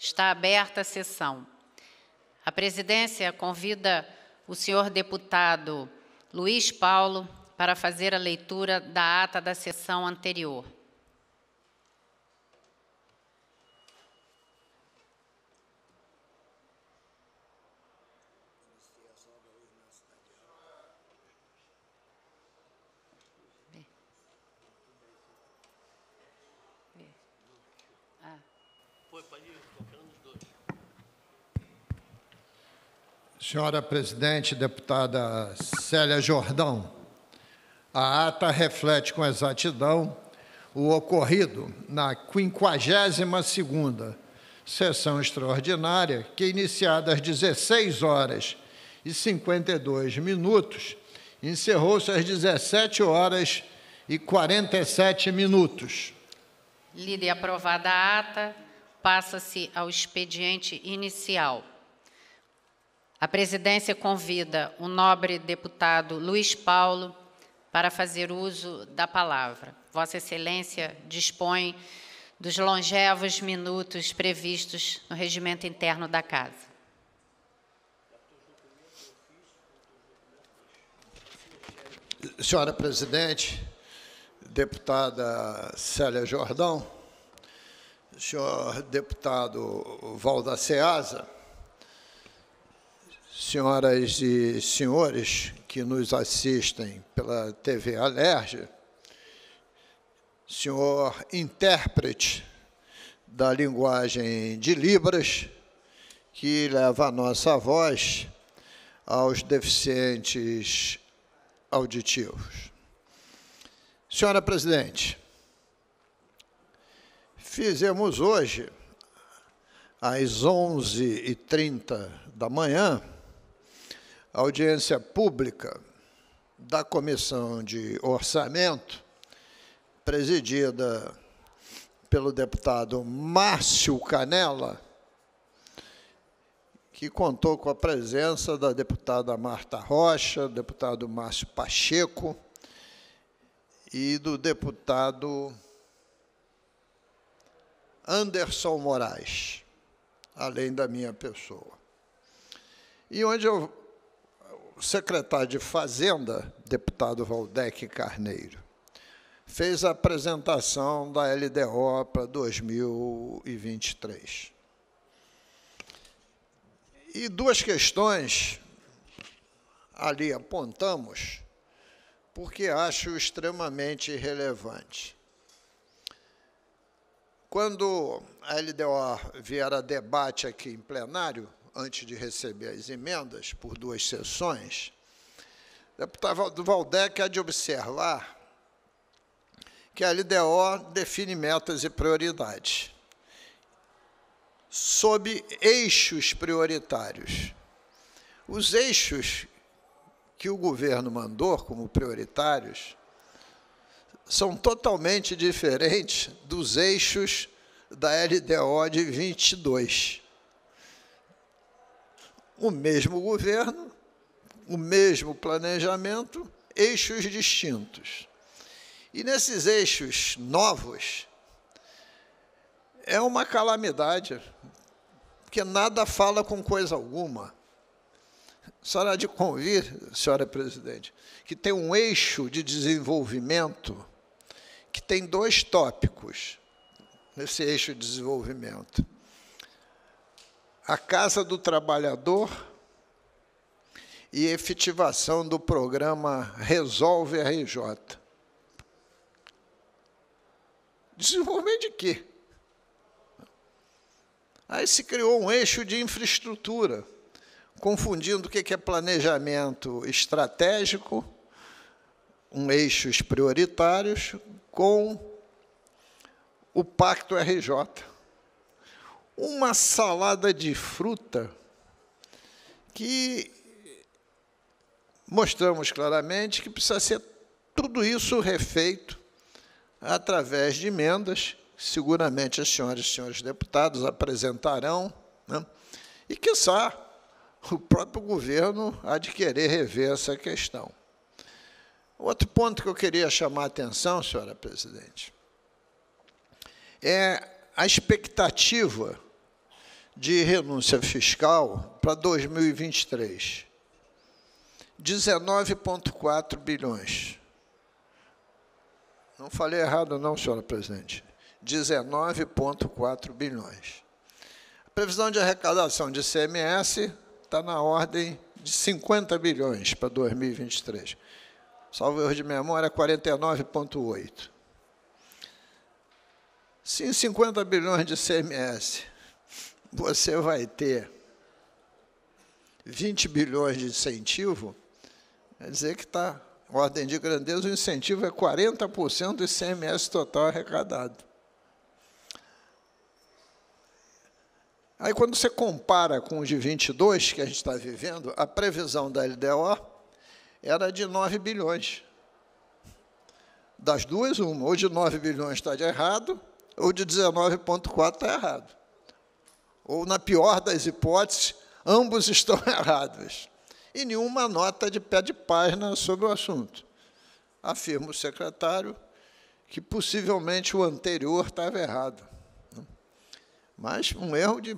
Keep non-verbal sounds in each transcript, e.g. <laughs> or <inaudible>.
Está aberta a sessão. A presidência convida o senhor deputado Luiz Paulo para fazer a leitura da ata da sessão anterior. Senhora presidente, deputada Célia Jordão, a ata reflete com exatidão o ocorrido na 52ª sessão extraordinária, que iniciada às 16 horas e 52 minutos, encerrou-se às 17 horas e 47 minutos. Lida e aprovada a ata, passa-se ao expediente inicial. A presidência convida o nobre deputado Luiz Paulo para fazer uso da palavra. Vossa Excelência dispõe dos longevos minutos previstos no regimento interno da Casa. Senhora Presidente, deputada Célia Jordão, senhor deputado Valda Ceasa, senhoras e senhores que nos assistem pela TV Alerj, senhor intérprete da linguagem de Libras, que leva a nossa voz aos deficientes auditivos. Senhora presidente, fizemos hoje, às 11h30 da manhã, a audiência pública da Comissão de Orçamento, presidida pelo deputado Márcio Canela, que contou com a presença da deputada Marta Rocha, deputado Márcio Pacheco e do deputado Anderson Moraes, além da minha pessoa. E onde eu o secretário de Fazenda, deputado Valdec Carneiro, fez a apresentação da LDO para 2023. E duas questões ali apontamos, porque acho extremamente relevante. Quando a LDO vier a debate aqui em plenário, antes de receber as emendas, por duas sessões, deputado Valdec há de observar que a LDO define metas e prioridades sob eixos prioritários. Os eixos que o governo mandou como prioritários são totalmente diferentes dos eixos da LDO de 22 o mesmo governo, o mesmo planejamento, eixos distintos. E nesses eixos novos, é uma calamidade, porque nada fala com coisa alguma. A senhora há de convir, senhora presidente, que tem um eixo de desenvolvimento que tem dois tópicos nesse eixo de desenvolvimento a Casa do Trabalhador e efetivação do programa Resolve RJ. Desenvolvimento de quê? Aí se criou um eixo de infraestrutura, confundindo o que é planejamento estratégico, um eixos prioritários, com o Pacto RJ uma salada de fruta que mostramos claramente que precisa ser tudo isso refeito através de emendas, seguramente as senhoras e senhores deputados apresentarão, né? e, quiçá, o próprio governo há de querer rever essa questão. Outro ponto que eu queria chamar a atenção, senhora presidente, é a expectativa de renúncia fiscal para 2023. 19,4 bilhões. Não falei errado, não, senhora presidente. 19,4 bilhões. A previsão de arrecadação de CMS está na ordem de 50 bilhões para 2023. Salvo erro de memória, 49,8. Se em 50 bilhões de CMS você vai ter 20 bilhões de incentivo, quer dizer que está, ordem de grandeza, o incentivo é 40% do ICMS total arrecadado. Aí, quando você compara com os de 22 que a gente está vivendo, a previsão da LDO era de 9 bilhões. Das duas, uma. Ou de 9 bilhões está de errado, ou de 19,4 está errado ou na pior das hipóteses, ambos <laughs> estão errados. E nenhuma nota de pé de página sobre o assunto. Afirma o secretário que possivelmente o anterior estava errado. Mas um erro de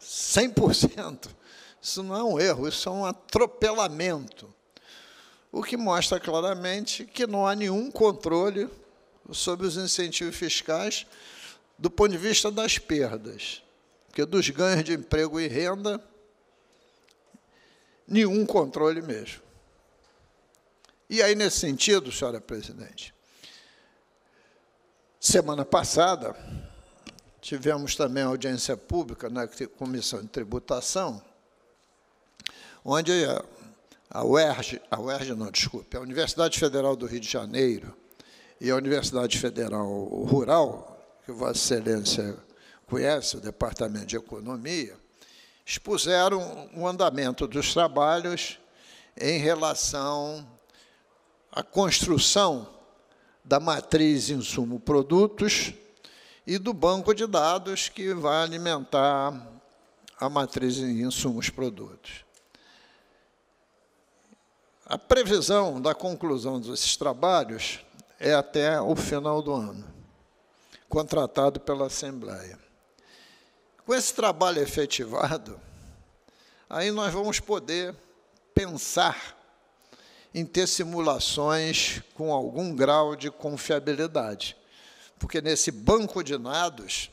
100%. Isso não é um erro, isso é um atropelamento. O que mostra claramente que não há nenhum controle sobre os incentivos fiscais do ponto de vista das perdas. Porque dos ganhos de emprego e renda, nenhum controle mesmo. E aí, nesse sentido, senhora presidente, semana passada tivemos também audiência pública na né, Comissão de Tributação, onde a UERJ, a UERJ não, desculpe, a Universidade Federal do Rio de Janeiro e a Universidade Federal Rural, que Vossa Excelência conhece o Departamento de Economia, expuseram o andamento dos trabalhos em relação à construção da matriz insumo-produtos e do banco de dados que vai alimentar a matriz insumos-produtos. A previsão da conclusão desses trabalhos é até o final do ano, contratado pela Assembleia. Com esse trabalho efetivado, aí nós vamos poder pensar em ter simulações com algum grau de confiabilidade, porque nesse banco de dados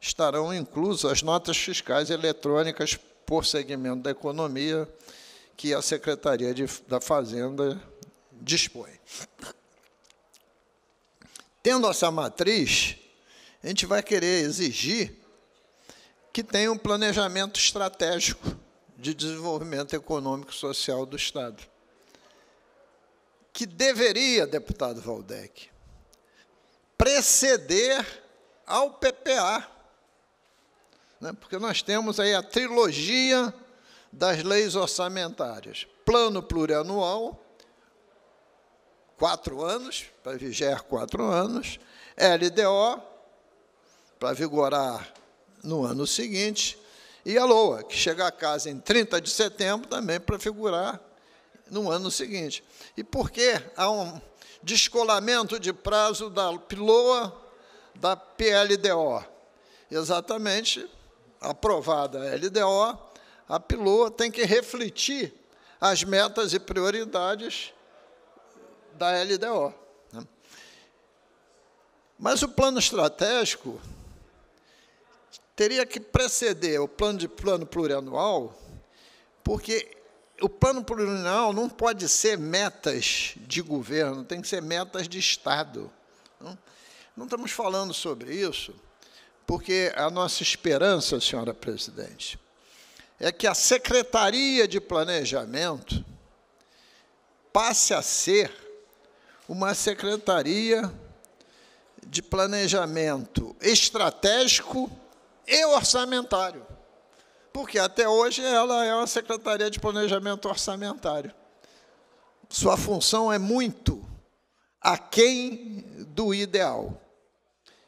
estarão inclusas as notas fiscais eletrônicas por segmento da economia que a Secretaria de, da Fazenda dispõe. Tendo essa matriz, a gente vai querer exigir que tem um planejamento estratégico de desenvolvimento econômico e social do Estado. Que deveria, deputado Valdec, preceder ao PPA. Né? Porque nós temos aí a trilogia das leis orçamentárias: plano plurianual, quatro anos, para vigiar quatro anos, LDO, para vigorar no ano seguinte, e a LOA, que chega a casa em 30 de setembro, também para figurar no ano seguinte. E por que há um descolamento de prazo da LOA da PLDO? Exatamente, aprovada a LDO, a PLOA tem que refletir as metas e prioridades da LDO. Né? Mas o plano estratégico teria que preceder o plano de plano plurianual, porque o plano plurianual não pode ser metas de governo, tem que ser metas de Estado. Não, não estamos falando sobre isso, porque a nossa esperança, senhora presidente, é que a Secretaria de Planejamento passe a ser uma secretaria de planejamento estratégico e orçamentário. Porque até hoje ela é uma Secretaria de Planejamento Orçamentário. Sua função é muito aquém do ideal.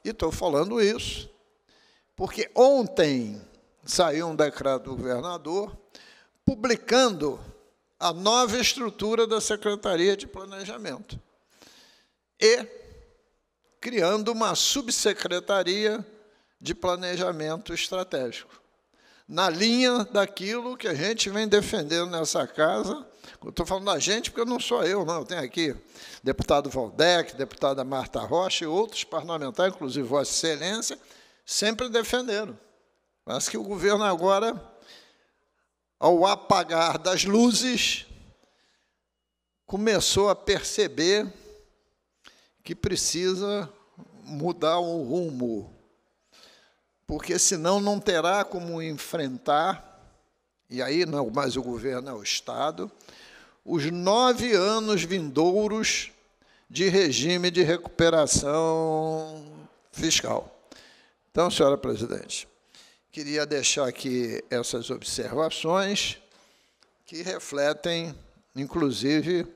E estou falando isso porque ontem saiu um decreto do governador publicando a nova estrutura da Secretaria de Planejamento e criando uma subsecretaria de planejamento estratégico. Na linha daquilo que a gente vem defendendo nessa casa, estou falando da gente porque não sou eu, não. Eu tenho aqui deputado Valdec, deputada Marta Rocha e outros parlamentares, inclusive Vossa Excelência, sempre defenderam. Mas que o governo agora, ao apagar das luzes, começou a perceber que precisa mudar o rumo porque senão não terá como enfrentar e aí não é mais o governo, é o Estado os nove anos vindouros de regime de recuperação fiscal. Então, senhora presidente, queria deixar aqui essas observações que refletem, inclusive,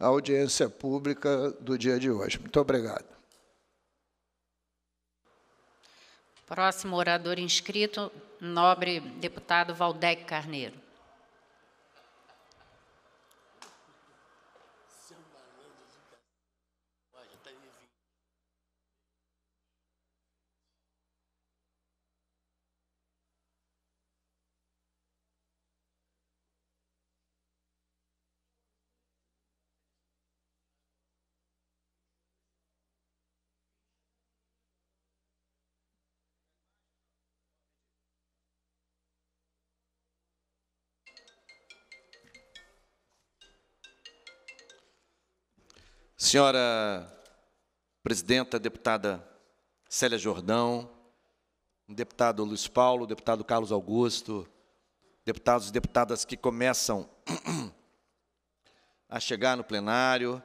a audiência pública do dia de hoje. Muito obrigado. Próximo orador inscrito, nobre deputado Valdec Carneiro. Senhora presidenta, deputada Célia Jordão, deputado Luiz Paulo, deputado Carlos Augusto, deputados e deputadas que começam <clears throat> a chegar no plenário,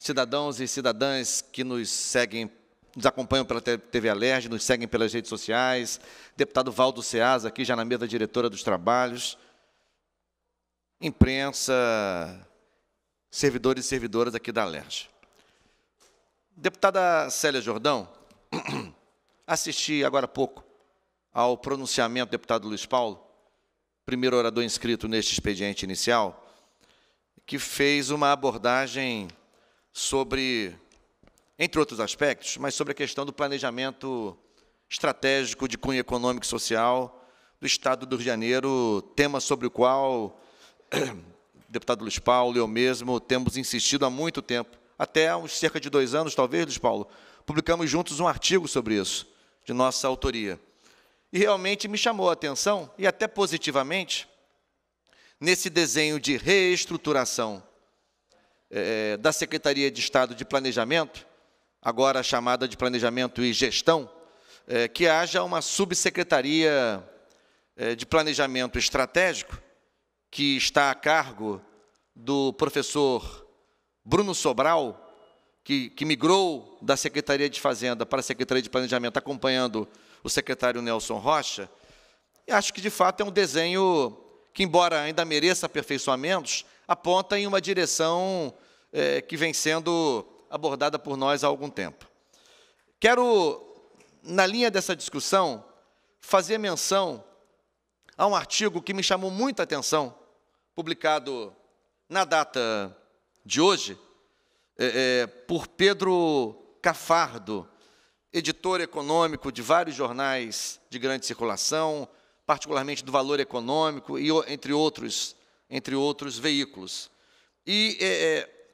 cidadãos e cidadãs que nos seguem, nos acompanham pela TV Alerj, nos seguem pelas redes sociais, deputado Valdo Ceasa, aqui já na mesa diretora dos trabalhos, imprensa, servidores e servidoras aqui da LERJ. Deputada Célia Jordão, <clears throat> assisti agora há pouco ao pronunciamento do deputado Luiz Paulo, primeiro orador inscrito neste expediente inicial, que fez uma abordagem sobre, entre outros aspectos, mas sobre a questão do planejamento estratégico de cunho econômico e social do Estado do Rio de Janeiro, tema sobre o qual <clears throat> deputado Luiz Paulo e eu mesmo temos insistido há muito tempo, até há uns cerca de dois anos, talvez, Luiz Paulo, publicamos juntos um artigo sobre isso, de nossa autoria. E realmente me chamou a atenção, e até positivamente, nesse desenho de reestruturação é, da Secretaria de Estado de Planejamento, agora chamada de Planejamento e Gestão, é, que haja uma subsecretaria é, de Planejamento Estratégico, que está a cargo do professor Bruno Sobral, que, que migrou da Secretaria de Fazenda para a Secretaria de Planejamento, acompanhando o secretário Nelson Rocha, acho que de fato é um desenho que, embora ainda mereça aperfeiçoamentos, aponta em uma direção é, que vem sendo abordada por nós há algum tempo. Quero, na linha dessa discussão, fazer menção a um artigo que me chamou muita atenção publicado na data de hoje é, é, por Pedro Cafardo, editor econômico de vários jornais de grande circulação, particularmente do Valor Econômico e entre outros, entre outros veículos. E é, é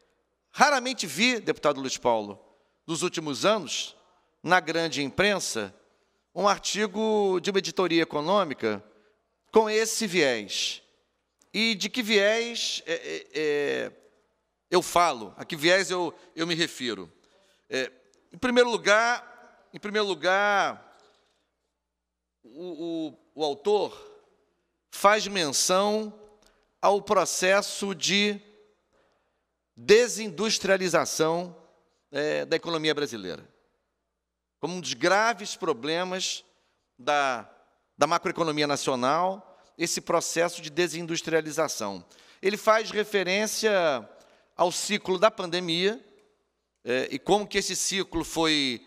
raramente vi, deputado Luiz Paulo, nos últimos anos, na grande imprensa, um artigo de uma editoria econômica com esse viés e de que viés é, é, é, eu falo, a que viés eu, eu me refiro. É, em primeiro lugar, em primeiro lugar, o, o, o autor faz menção ao processo de desindustrialização é, da economia brasileira, como um dos graves problemas da, da macroeconomia nacional esse processo de desindustrialização. Ele faz referência ao ciclo da pandemia é, e como que esse ciclo foi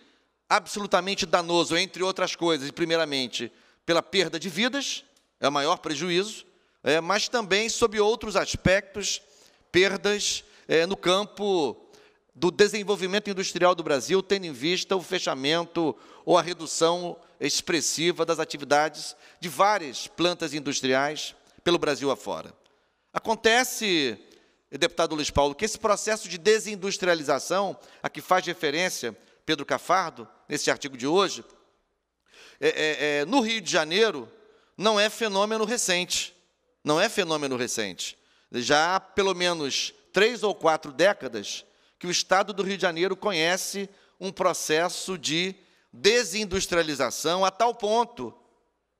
absolutamente danoso, entre outras coisas, primeiramente pela perda de vidas, é o maior prejuízo, é, mas também sob outros aspectos, perdas é, no campo do desenvolvimento industrial do Brasil, tendo em vista o fechamento ou a redução expressiva das atividades de várias plantas industriais pelo Brasil afora. Acontece, deputado Luiz Paulo, que esse processo de desindustrialização a que faz referência Pedro Cafardo, nesse artigo de hoje, é, é, é, no Rio de Janeiro, não é fenômeno recente. Não é fenômeno recente. Já há pelo menos três ou quatro décadas, que o Estado do Rio de Janeiro conhece um processo de desindustrialização a tal ponto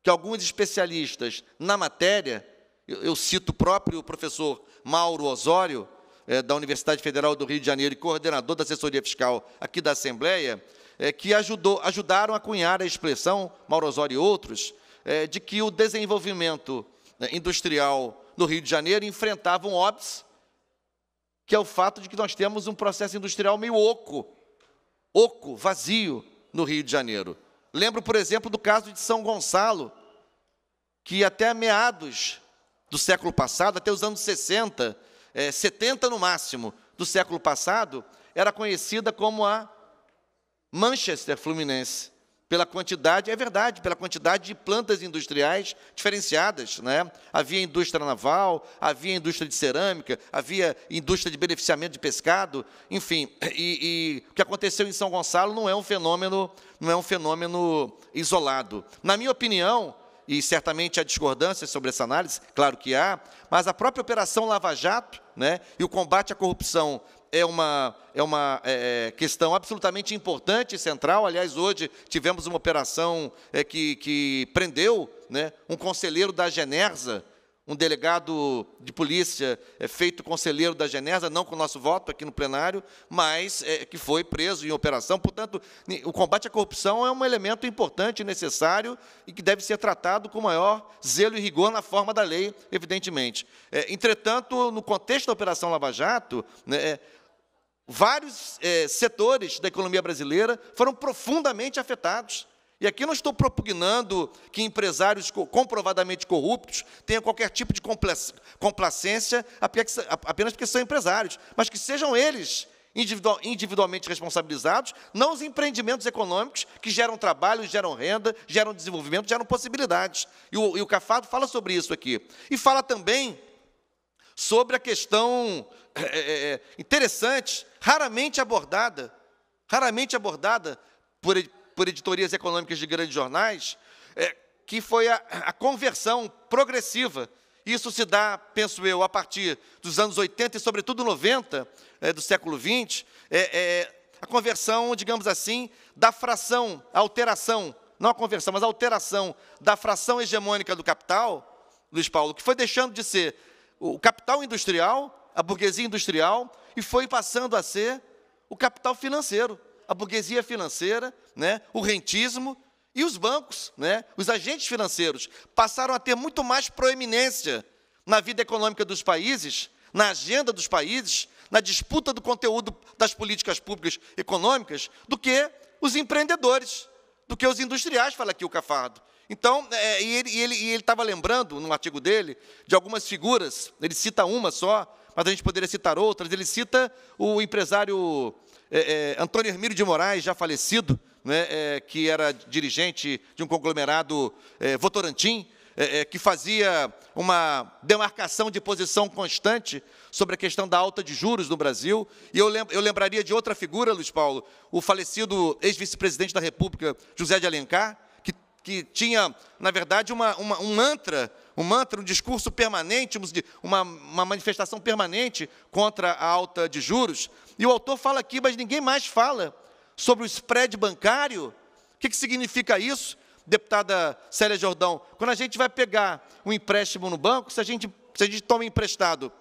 que alguns especialistas na matéria, eu, eu cito o próprio professor Mauro Osório, é, da Universidade Federal do Rio de Janeiro e coordenador da assessoria fiscal aqui da Assembleia, é, que ajudou, ajudaram a cunhar a expressão, Mauro Osório e outros, é, de que o desenvolvimento industrial no Rio de Janeiro enfrentava um óbice que é o fato de que nós temos um processo industrial meio oco, oco, vazio no Rio de Janeiro. Lembro, por exemplo, do caso de São Gonçalo, que até meados do século passado, até os anos 60, é, 70 no máximo do século passado, era conhecida como a Manchester Fluminense pela quantidade, é verdade, pela quantidade de plantas industriais diferenciadas. Né? Havia indústria naval, havia indústria de cerâmica, havia indústria de beneficiamento de pescado, enfim. E, e, o que aconteceu em São Gonçalo não é um fenômeno, não é um fenômeno isolado. Na minha opinião, e certamente há discordâncias sobre essa análise, claro que há, mas a própria Operação Lava Jato né, e o combate à corrupção é uma, é uma é, é, questão absolutamente importante e central. Aliás, hoje tivemos uma operação é, que, que prendeu né, um conselheiro da Genersa, um delegado de polícia é, feito conselheiro da Genersa, não com o nosso voto aqui no plenário, mas é, que foi preso em operação. Portanto, o combate à corrupção é um elemento importante, necessário e que deve ser tratado com maior zelo e rigor na forma da lei, evidentemente. É, entretanto, no contexto da Operação Lava Jato, né, vários é, setores da economia brasileira foram profundamente afetados. E aqui não estou propugnando que empresários comprovadamente corruptos tenham qualquer tipo de complacência apenas porque são empresários, mas que sejam eles individualmente responsabilizados, não os empreendimentos econômicos que geram trabalho, geram renda, geram desenvolvimento, geram possibilidades. E o, e o Cafado fala sobre isso aqui. E fala também sobre a questão é, é, é, interessante, raramente abordada, raramente abordada por, por editorias econômicas de grandes jornais, é, que foi a, a conversão progressiva. Isso se dá, penso eu, a partir dos anos 80 e, sobretudo, 90 é, do século é, é a conversão, digamos assim, da fração, a alteração, não a conversão, mas a alteração da fração hegemônica do capital, Luiz Paulo, que foi deixando de ser o capital industrial a burguesia industrial, e foi passando a ser o capital financeiro, a burguesia financeira, né, o rentismo e os bancos, né, os agentes financeiros, passaram a ter muito mais proeminência na vida econômica dos países, na agenda dos países, na disputa do conteúdo das políticas públicas econômicas, do que os empreendedores, do que os industriais, fala aqui o Cafardo. Então, é, e ele estava lembrando, no artigo dele, de algumas figuras, ele cita uma só, mas a gente poderia citar outras. Ele cita o empresário é, é, Antônio Hermílio de Moraes, já falecido, né, é, que era dirigente de um conglomerado é, Votorantim, é, é, que fazia uma demarcação de posição constante sobre a questão da alta de juros no Brasil. E eu, lem eu lembraria de outra figura, Luiz Paulo, o falecido ex-vice-presidente da República, José de Alencar, que, que tinha, na verdade, uma, uma, um mantra um mantra, um discurso permanente, uma, uma manifestação permanente contra a alta de juros. E o autor fala aqui, mas ninguém mais fala sobre o spread bancário. O que, que significa isso, deputada Célia Jordão? Quando a gente vai pegar um empréstimo no banco, se a gente, se a gente toma emprestado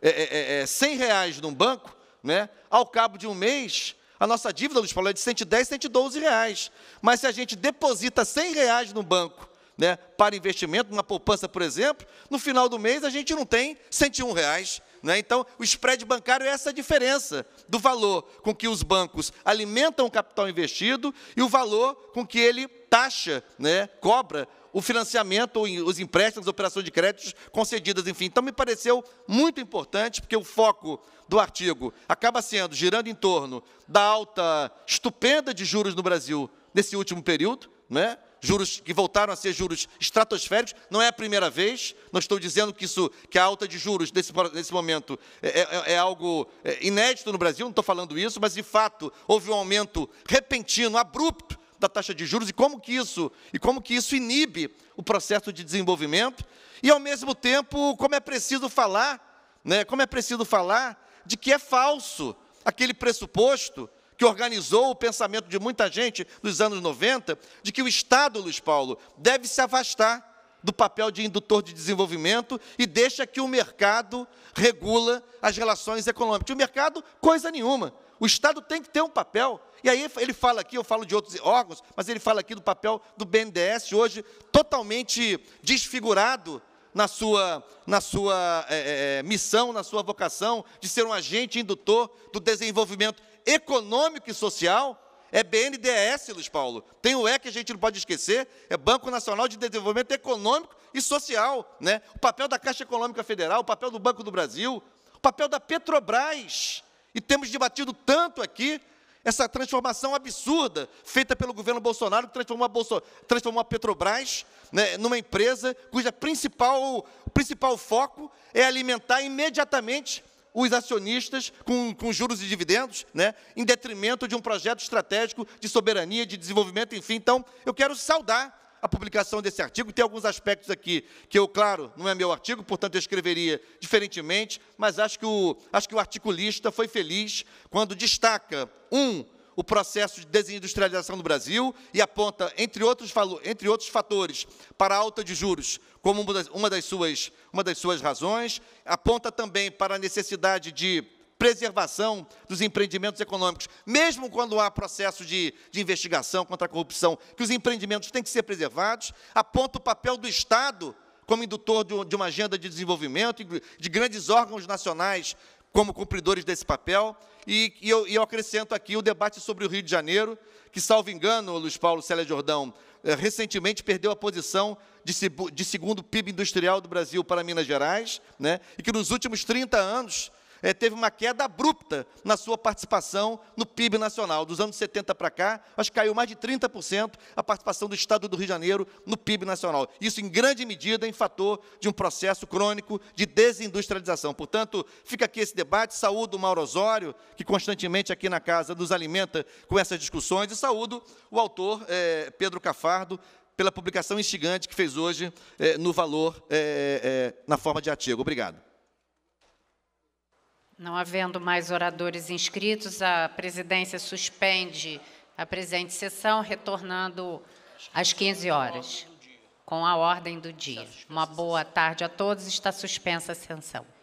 é, é, é 100 é, reais num banco, né, ao cabo de um mês, a nossa dívida, Luiz Paulo, é de 110, 112 reais. Mas se a gente deposita 100 reais no banco né, para investimento, numa poupança, por exemplo, no final do mês a gente não tem 101 reais. Né? Então, o spread bancário é essa diferença do valor com que os bancos alimentam o capital investido e o valor com que ele taxa, né, cobra o financiamento, os empréstimos, as operações de créditos concedidas, enfim. Então, me pareceu muito importante, porque o foco do artigo acaba sendo girando em torno da alta estupenda de juros no Brasil nesse último período, né? juros que voltaram a ser juros estratosféricos. Não é a primeira vez. Não estou dizendo que isso, que a alta de juros desse, desse momento é, é, é algo é, inédito no Brasil. Não estou falando isso, mas de fato houve um aumento repentino, abrupto da taxa de juros e como que isso e como que isso inibe o processo de desenvolvimento e ao mesmo tempo como é preciso falar, né? Como é preciso falar de que é falso aquele pressuposto que organizou o pensamento de muita gente dos anos 90, de que o Estado, Luiz Paulo, deve se afastar do papel de indutor de desenvolvimento e deixa que o mercado regula as relações econômicas. O mercado, coisa nenhuma. O Estado tem que ter um papel. E aí ele fala aqui, eu falo de outros órgãos, mas ele fala aqui do papel do BNDES, hoje totalmente desfigurado na sua, na sua é, é, missão, na sua vocação de ser um agente indutor do desenvolvimento econômico e social, é BNDES, Luiz Paulo. Tem o E que a gente não pode esquecer, é Banco Nacional de Desenvolvimento Econômico e Social. Né? O papel da Caixa Econômica Federal, o papel do Banco do Brasil, o papel da Petrobras. E temos debatido tanto aqui essa transformação absurda feita pelo governo Bolsonaro, que transformou a, Bolso, transformou a Petrobras né, numa empresa cuja principal, principal foco é alimentar imediatamente os acionistas com, com juros e dividendos, né, em detrimento de um projeto estratégico de soberania, de desenvolvimento, enfim. Então, eu quero saudar a publicação desse artigo. Tem alguns aspectos aqui que eu, claro, não é meu artigo, portanto eu escreveria diferentemente, mas acho que o, acho que o articulista foi feliz quando destaca, um, o processo de desindustrialização do Brasil e aponta, entre outros, entre outros fatores, para a alta de juros como uma das, uma das, suas, uma das suas razões, aponta também para a necessidade de preservação dos empreendimentos econômicos, mesmo quando há processo de, de investigação contra a corrupção, que os empreendimentos têm que ser preservados, aponta o papel do Estado como indutor de uma agenda de desenvolvimento, de grandes órgãos nacionais como cumpridores desse papel. E, e, eu, e, eu, acrescento aqui o debate sobre o Rio de Janeiro, que, salvo engano, Luiz Paulo Célia Jordão, eh, recentemente perdeu a posição de, de, segundo PIB industrial do Brasil para Minas Gerais, né? e que nos últimos 30 anos é, teve uma queda abrupta na sua participação no PIB nacional. Dos anos 70 para cá, acho que caiu mais de 30% a participação do Estado do Rio de Janeiro no PIB nacional. Isso, em grande medida, em fator de um processo crônico de desindustrialização. Portanto, fica aqui esse debate. Saúdo o Mauro Osório, que constantemente aqui na casa nos alimenta com essas discussões, e saúdo o autor é, Pedro Cafardo, pela publicação instigante que fez hoje é, no Valor, é, é, na forma de artigo. Obrigado. Não havendo mais oradores inscritos, a presidência suspende a presente sessão, retornando às 15 horas, com a ordem do dia. Uma boa tarde a todos, está suspensa a sessão.